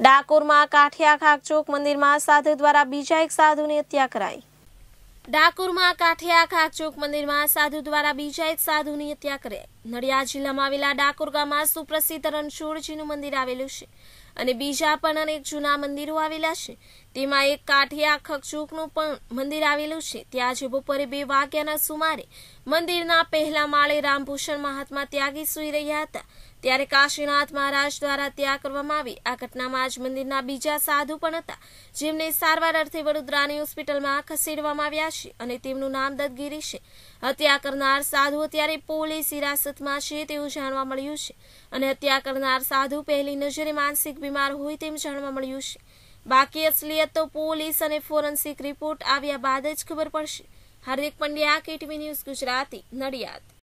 ડાકોરમાં કાઠિયા ચોક મંદિરમાં સાધુ દ્વારા બીજા એક સાધુની હત્યા કરાઈ ડાકોરમાં કાઠિયા ખાકચોક મંદિરમાં સાધુ દ્વારા બીજા એક સાધુની હત્યા કરાઈ નડિયાદ જિલ્લામાં આવેલા ડાકોર ગામમાં સુપ્રસિદ્ધ રણછોડજીનું મંદિર આવેલું છે અને બીજા પણ અનેક જૂના મંદિરો આવેલા છે તેમાં એક કાઠિયા ખકચુકનું પણ મંદિર આવેલું છે ત્યાં આજે બપોરે બે વાગ્યાના સુમારે મંદિરના પહેલા માળે રામભૂષણ મહાત્મા ત્યાગી સુઈ રહ્યા હતા ત્યારે કાશીનાથ મહારાજ દ્વારા ત્યાગ કરવામાં આવી આ ઘટનામાં આજ મંદિરના બીજા સાધુ પણ હતા જેમને સારવાર અર્થે વડોદરાની હોસ્પિટલમાં ખસેડવામાં આવ્યા છે અને તેમનું નામ દત્તગીરી છે હત્યા કરનાર સાધુ અત્યારે પોલીસ હિરાસતમાં છે તેવું જાણવા મળ્યું છે અને હત્યા કરનાર સાધુ પહેલી નજરે માનસિક બીમાર હોય તેમ જાણવા મળ્યું છે બાકી અસલિયત તો પોલીસ અને ફોરેન્સિક રિપોર્ટ આવ્યા બાદ જ ખબર પડશે હાર્દિક પંડ્યા કેટીવી ન્યૂઝ ગુજરાતી નડિયાદ